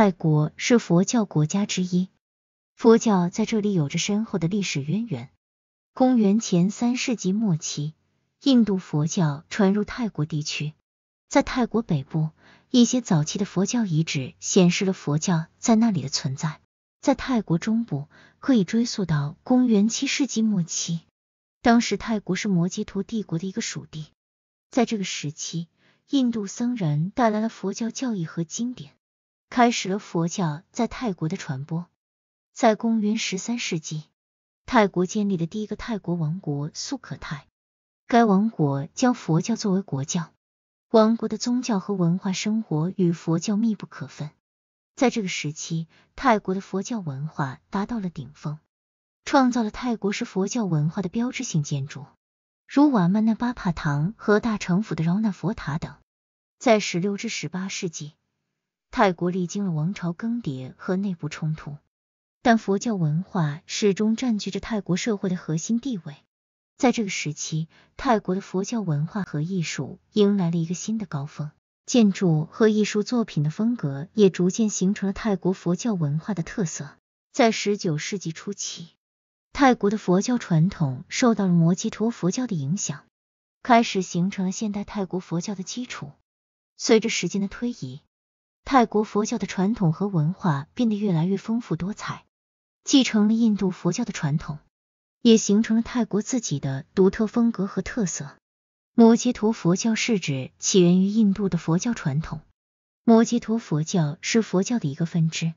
泰国是佛教国家之一，佛教在这里有着深厚的历史渊源。公元前三世纪末期，印度佛教传入泰国地区。在泰国北部，一些早期的佛教遗址显示了佛教在那里的存在。在泰国中部，可以追溯到公元七世纪末期，当时泰国是摩揭陀帝国的一个属地。在这个时期，印度僧人带来了佛教教义和经典。开始了佛教在泰国的传播。在公元十三世纪，泰国建立的第一个泰国王国素可泰，该王国将佛教作为国教，王国的宗教和文化生活与佛教密不可分。在这个时期，泰国的佛教文化达到了顶峰，创造了泰国式佛教文化的标志性建筑，如瓦曼那巴帕堂和大城府的饶那佛塔等。在十六至十八世纪。泰国历经了王朝更迭和内部冲突，但佛教文化始终占据着泰国社会的核心地位。在这个时期，泰国的佛教文化和艺术迎来了一个新的高峰，建筑和艺术作品的风格也逐渐形成了泰国佛教文化的特色。在十九世纪初期，泰国的佛教传统受到了摩揭陀佛教的影响，开始形成了现代泰国佛教的基础。随着时间的推移，泰国佛教的传统和文化变得越来越丰富多彩，继承了印度佛教的传统，也形成了泰国自己的独特风格和特色。摩羯陀佛教是指起源于印度的佛教传统，摩羯陀佛教是佛教的一个分支，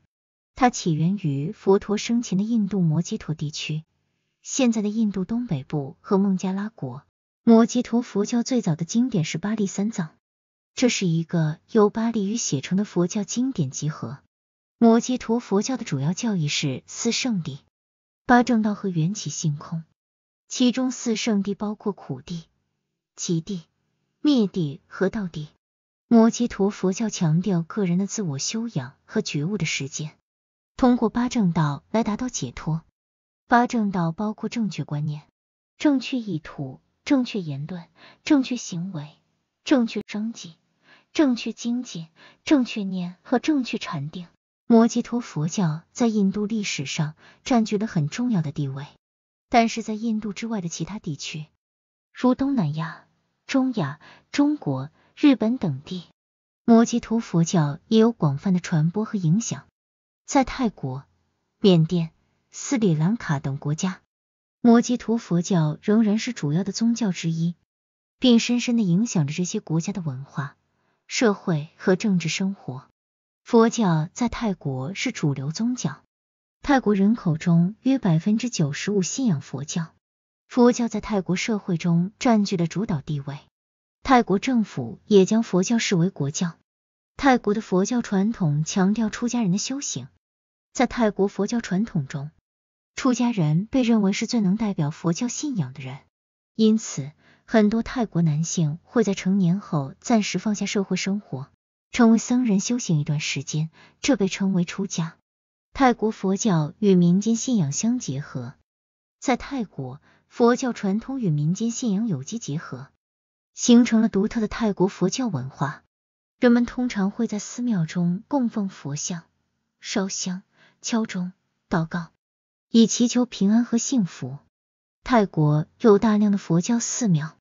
它起源于佛陀生前的印度摩羯陀地区，现在的印度东北部和孟加拉国。摩羯陀佛教最早的经典是《巴利三藏》。这是一个由巴利语写成的佛教经典集合。摩揭陀佛教的主要教义是四圣地、八正道和缘起性空。其中，四圣地包括苦地、极地、灭地和道地。摩揭陀佛教强调个人的自我修养和觉悟的实践，通过八正道来达到解脱。八正道包括正确观念、正确意图、正确言论、正确行为、正确生计。正确精进、正确念和正确禅定。摩羯陀佛教在印度历史上占据了很重要的地位，但是在印度之外的其他地区，如东南亚、中亚、中国、日本等地，摩羯陀佛教也有广泛的传播和影响。在泰国、缅甸、斯里兰卡等国家，摩羯陀佛教仍然是主要的宗教之一，并深深的影响着这些国家的文化。社会和政治生活，佛教在泰国是主流宗教，泰国人口中约百分之九十五信仰佛教，佛教在泰国社会中占据了主导地位，泰国政府也将佛教视为国教。泰国的佛教传统强调出家人的修行，在泰国佛教传统中，出家人被认为是最能代表佛教信仰的人，因此。很多泰国男性会在成年后暂时放下社会生活，成为僧人修行一段时间，这被称为出家。泰国佛教与民间信仰相结合，在泰国，佛教传统与民间信仰有机结合，形成了独特的泰国佛教文化。人们通常会在寺庙中供奉佛像、烧香、敲钟、祷告，以祈求平安和幸福。泰国有大量的佛教寺庙。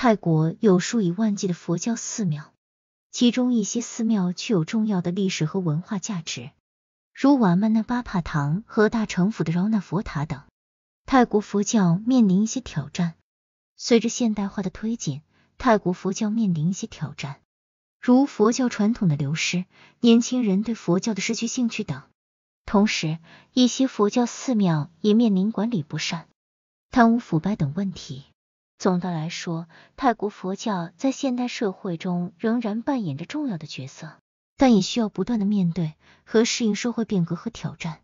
泰国有数以万计的佛教寺庙，其中一些寺庙具有重要的历史和文化价值，如瓦曼那巴帕堂和大城府的饶那佛塔等。泰国佛教面临一些挑战，随着现代化的推进，泰国佛教面临一些挑战，如佛教传统的流失、年轻人对佛教的失去兴趣等。同时，一些佛教寺庙也面临管理不善、贪污腐败等问题。总的来说，泰国佛教在现代社会中仍然扮演着重要的角色，但也需要不断的面对和适应社会变革和挑战。